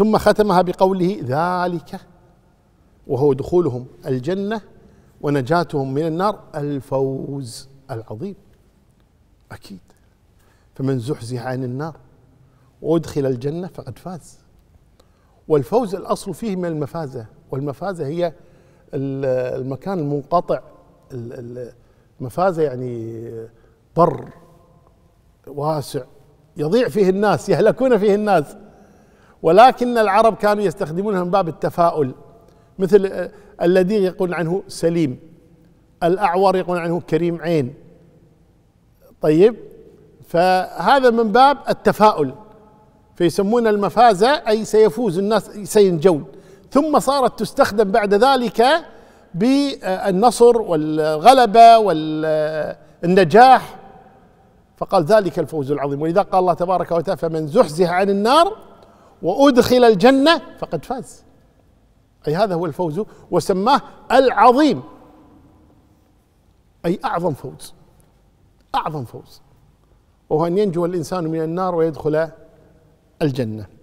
ثم ختمها بقوله ذلك وهو دخولهم الجنه ونجاتهم من النار الفوز العظيم اكيد فمن زحزح عن النار وادخل الجنه فقد فاز والفوز الاصل فيه من المفازه والمفازه هي المكان المنقطع المفازه يعني بر واسع يضيع فيه الناس يهلكون فيه الناس ولكن العرب كانوا يستخدمونها من باب التفاؤل مثل آه، الذي يقول عنه سليم الأعور يقول عنه كريم عين طيب فهذا من باب التفاؤل فيسمون المفازة أي سيفوز الناس سينجون ثم صارت تستخدم بعد ذلك بالنصر والغلبة والنجاح فقال ذلك الفوز العظيم ولذا قال الله تبارك وتعالى فمن زحزح عن النار وادخل الجنه فقد فاز اي هذا هو الفوز وسماه العظيم اي اعظم فوز اعظم فوز وهو ان ينجو الانسان من النار ويدخل الجنه